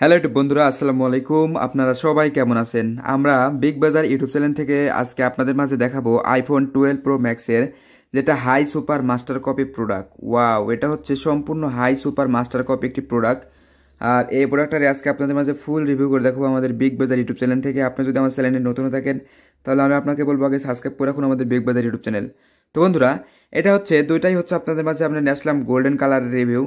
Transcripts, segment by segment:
hello একটু বন্ধুরা আসসালামু আলাইকুম আপনারা সবাই কেমন আছেন আমরা বিগ বাজার ইউটিউব চ্যানেল থেকে আজকে আপনাদের মাঝে দেখাবো আইফোন টুয়েলভ প্রো ম্যাক্সের যেটা high super master copy product wow এটা হচ্ছে সম্পূর্ণ হাই সুপার মাস্টার কপি একটি প্রোডাক্ট আর এই প্রোডাক্টটার আজকে আপনাদের মাঝে ফুল রিভিউ করে দেখাবো আমাদের বিগ বাজার ইউটিউব চ্যানেল থেকে আপনি যদি আমার চ্যানেলে নতুন থাকেন তাহলে আমি আপনাকে বলবো আগে সাবস্ক্রাইব করে রাখুন আমাদের বিগ বাজার ইউটিউব চ্যানেল তো বন্ধুরা এটা হচ্ছে দুইটাই হচ্ছে আপনাদের মাঝে আমরা নিয়ে আসলাম গোল্ডেন কালারের রিভিউ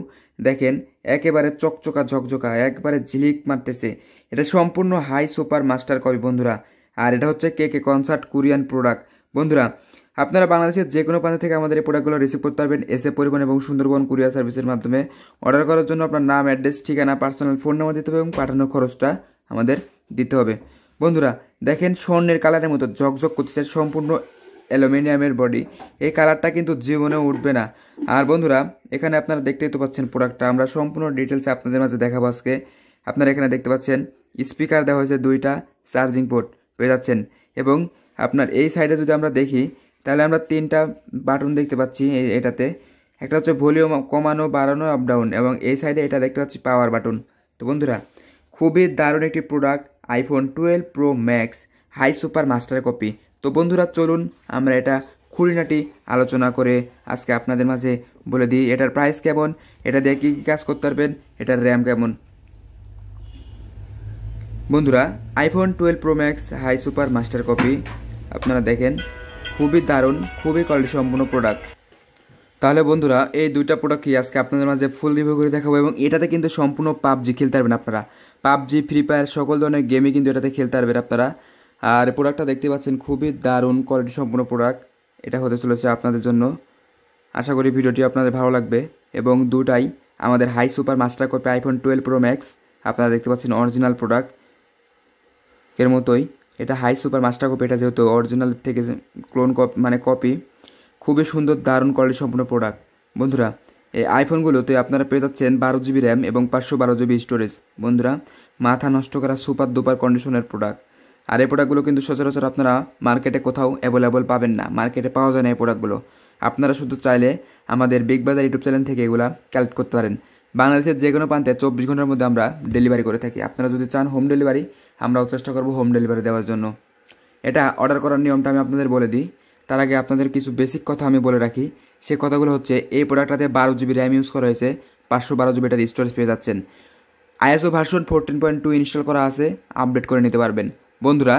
দেখেন একেবারে চকচকা ঝকঝকা একবারে ঝিলিক মারতেছে এটা সম্পূর্ণ হাই সুপার মাস্টার কবি বন্ধুরা আর এটা হচ্ছে K K concert Korean product বন্ধুরা আপনারা বাংলাদেশের যে কোনো প্রান্ত থেকে আমাদের এই প্রোডাক্টগুলো রিসিভ করতে পারবেন এসে পরিবহন এবং সুন্দরবন কুরিয়ার সার্ভিসের মাধ্যমে অর্ডার করার জন্য আপনার নাম অ্যাড্রেস ঠিকানা পার্সোনাল ফোন নাম্বার দিতে হবে এবং পাঠানোর খরচটা আমাদের দিতে হবে বন্ধুরা দেখেন স্বর্ণের কালারের মতো ঝকঝক করতেছে সম্পূর্ণ অ্যালুমিনিয়ামের বডি এই কালারটা কিন্তু জীবনে উঠবে না আর বন্ধুরা এখানে আপনারা দেখতেই তো পাচ্ছেন প্রোডাক্টটা আমরা সম্পূর্ণ ডিটেলসে আপনাদের মাঝে দেখাবো আজকে আপনারা এখানে দেখতে পাচ্ছেন স্পিকার দেওয়া হয়েছে দুইটা চার্জিং পোর্ট পেয়ে যাচ্ছেন এবং আপনার এই সাইডে যদি আমরা দেখি তাহলে আমরা তিনটা বাটন দেখতে পাচ্ছি এটাতে একটা হচ্ছে ভলিউম কমানো বাড়ানো আপ ডাউন এবং এই সাইডে এটা দেখতে পাচ্ছি পাওয়ার বাটন তো বন্ধুরা খুবই দারুণ একটি product iPhone twelve pro max high super master copy তো বন্ধুরা চলুন আমরা এটা খুঁড়িনাটি আলোচনা করে আজকে আপনাদের মাঝে বলে দিই এটার প্রাইস কেমন এটা দিয়ে কী কী কাজ করতে পারবেন এটার র্যাম কেমন বন্ধুরা iPhone twelve pro max high super master copy আপনারা দেখেন খুবই দারুণ খুবই কোয়ালিটি সম্পূর্ণ প্রোডাক্ট তাহলে বন্ধুরা এই দুইটা প্রোডাক্ট কি আজকে আপনাদের মাঝে ফুল রিভিউ করে দেখাবো এবং এটাতে কিন্তু সম্পূর্ণ পাবজি খেলতে পারবেন আপনারা পাবজি ফ্রি ফায়ার সকল ধরনের গেমই কিন্তু এটাতে খেলতে পারবেন আপনারা আর প্রোডাক্টটা দেখতে পাচ্ছেন খুবই দারুণ কোয়ালিটি সম্পূর্ণ প্রোডাক্ট এটা হতে চলেছে আপনাদের জন্য আশা করি ভিডিওটি আপনাদের ভালো লাগবে এবং দুটাই আমাদের high super master copy iPhone twelve pro max আপনারা দেখতে পাচ্ছেন অরিজিনাল প্রোডাক্ট এর মতোই এটা হাই সুপার মাস্টার কপি এটা যেহেতু অরিজিনাল থেকে ক্লোন কপি মানে কপি খুবই সুন্দর দারুণ কোয়ালিটি সম্পূর্ণ প্রোডাক্ট বন্ধুরা এই আইফোনগুলোতে আপনারা পেয়ে যাচ্ছেন বারো জিবি র্যাম এবং পাঁচশো বারো জিবি স্টোরেজ বন্ধুরা মাথা নষ্ট করা সুপার দুপার কন্ডিশনের প্রোডাক্ট আর এই প্রোডাক্টগুলো কিন্তু সচরাচর আপনারা মার্কেটে কোথাও অ্যাভেলেবল পাবেন না মার্কেটে পাওয়া যায় না এই প্রোডাক্টগুলো আপনারা শুধু চাইলে আমাদের বিগ বাজার ইউটিউব চ্যানেল থেকে এগুলো কালেক্ট করতে পারেন বাংলাদেশের যে কোনো প্রান্তে চব্বিশ ঘন্টার মধ্যে আমরা ডেলিভারি করে থাকি আপনারা যদি চান হোম ডেলিভারি আমরাও চেষ্টা করবো হোম ডেলিভারি দেওয়ার জন্য এটা অর্ডার করার নিয়মটা আমি আপনাদের বলে দিই তার আগে আপনাদের কিছু বেসিক কথা আমি বলে রাখি সে কথাগুলো হচ্ছে এই প্রোডাক্টটাতে বারো জিবি র্যাম ইউজ করা হয়েছে পাঁচশো বারো জিবি এটার স্টোরেজ পেয়ে যাচ্ছেন iOS version fourteen point two install করা আছে আপডেট করে নিতে পারবেন বন্ধুরা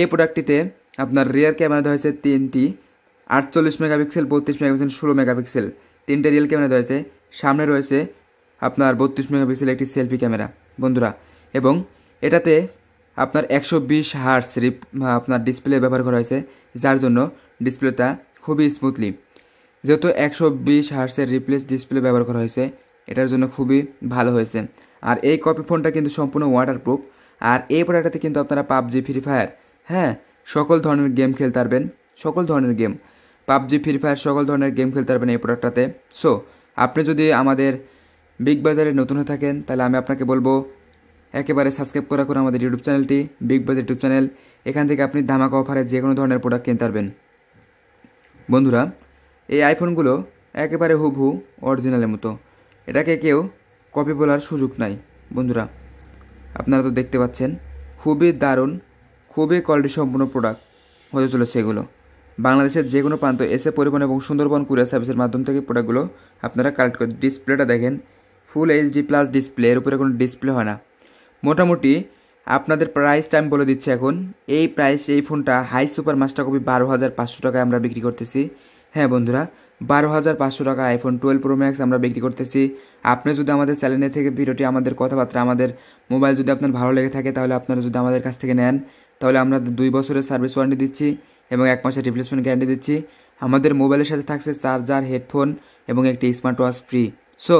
এই প্রোডাক্টটিতে আপনার রিয়ার ক্যামেরা দেওয়া হয়েছে তিনটি আটচল্লিশ মেগাপিক্সেল বত্রিশ মেগাপিক্সেল ষোলো মেগাপিক্সেল তিনটে রিয়েল ক্যামেরা দেওয়া হয়েছে সামনে রয়েছে আপনার বত্রিশ মেগাপিক্সেল একটি সেলফি ক্যামেরা বন্ধুরা এবং এটাতে আপনার একশো বিশ হার্স রিপ আপনার ডিসপ্লে ব্যবহার করা হয়েছে যার জন্য ডিসপ্লেটা খুবই স্মুথলি যেহেতু একশো বিশ হার্সের রিপ্লেস ডিসপ্লে ব্যবহার করা হয়েছে এটার জন্য খুবই ভালো হয়েছে আর এই কপি ফোনটা কিন্তু সম্পূর্ণ ওয়াটারপ্রুফ আর এই প্রোডাক্টটাতে কিন্তু আপনারা পাবজি ফ্রি ফায়ার হ্যাঁ সকল ধরনের গেম খেলতে পারবেন সকল ধরনের গেম পাবজি ফ্রি ফায়ার সকল ধরনের গেম খেলতে পারবেন এই প্রোডাক্টটাতে সো আপনি যদি আমাদের বিগ বাজারে নতুন হয়ে থাকেন তাহলে আমি আপনাকে বলবো একেবারে সাবস্ক্রাইব করা করে আমাদের ইউটিউব চ্যানেলটি বিগ বাজার ইউটিউব চ্যানেল এখান থেকে আপনি ধামাকা অফারে যে কোনো ধরনের প্রোডাক্ট কিনতে পারবেন বন্ধুরা এই আইফোনগুলো একেবারে হুবহু অরিজিনালের মতো এটাকে কেউ কপি বলার সুযোগ নাই বন্ধুরা আপনারা তো দেখতে পাচ্ছেন খুবই দারুণ খুবই কোয়ালিটি সম্পূর্ণ প্রোডাক্ট হতে চলেছে এগুলো বাংলাদেশের যে কোনো প্রান্ত এসে পরিবহন এবং সুন্দরবন কুরিয়ার সার্ভিসের মাধ্যম থেকে প্রোডাক্টগুলো আপনারা কালেক্ট করে ডিসপ্লেটা দেখেন ফুল এইচডি প্লাস ডিসপ্লে এর উপরে কোনো ডিসপ্লে হয় না মোটামুটি আপনাদের প্রাইসটা আমি বলে দিচ্ছি এখন এই প্রাইস এই ফোনটা হাই সুপার মাস্টার কপি বারো হাজার পাঁচশো টাকায় আমরা বিক্রি করতেছি হ্যাঁ বন্ধুরা বারো হাজার পাঁচশো টাকা আইফোন টুয়েলভ প্রো ম্যাক্স আমরা বিক্রি করতেছি আপনি যদি আমাদের চ্যানেলে থেকে ভিডিওটি আমাদের কথাবার্তা আমাদের মোবাইল যদি আপনার ভালো লেগে থাকে তাহলে আপনারা যদি আমাদের কাছ থেকে নেন তাহলে আমরা দুই বছরের সার্ভিস ওয়ারেন্টি দিচ্ছি এবং এক মাসের রিপ্লেসমেন্ট গ্যারান্টি দিচ্ছি আমাদের মোবাইলের সাথে থাকছে চার্জার হেডফোন এবং একটি smart watch free so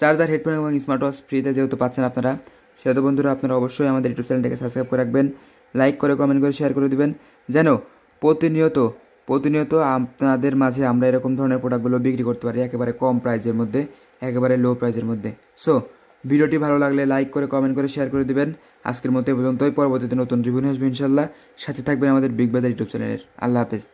charger headphone এবং স্মার্ট ওয়াচ ফ্রিতে যেহেতু পাচ্ছেন আপনারা সেহেতু বন্ধুরা আপনারা অবশ্যই আমাদের ইউটিউব চ্যানেলটাকে সাবস্ক্রাইব করে রাখবেন লাইক করে কমেন্ট করে শেয়ার করে দেবেন যেন প্রতিনিয়ত প্রতিনিয়ত আপনাদের মাঝে আমরা এরকম ধরনের প্রোডাক্টগুলো বিক্রি করতে পারি একেবারে কম প্রাইজের মধ্যে একেবারে লো প্রাইজের মধ্যে সো ভিডিওটি ভালো লাগলে লাইক করে কমেন্ট করে শেয়ার করে দেবেন আজকের মতো এ পর্যন্তই পরবর্তীতে নতুন রিভিউ আসবে ইনশাল্লাহ সাথে থাকবেন আমাদের বিগ বাজার ইউটিউব চ্যানেলের আল্লাহ হাফেজ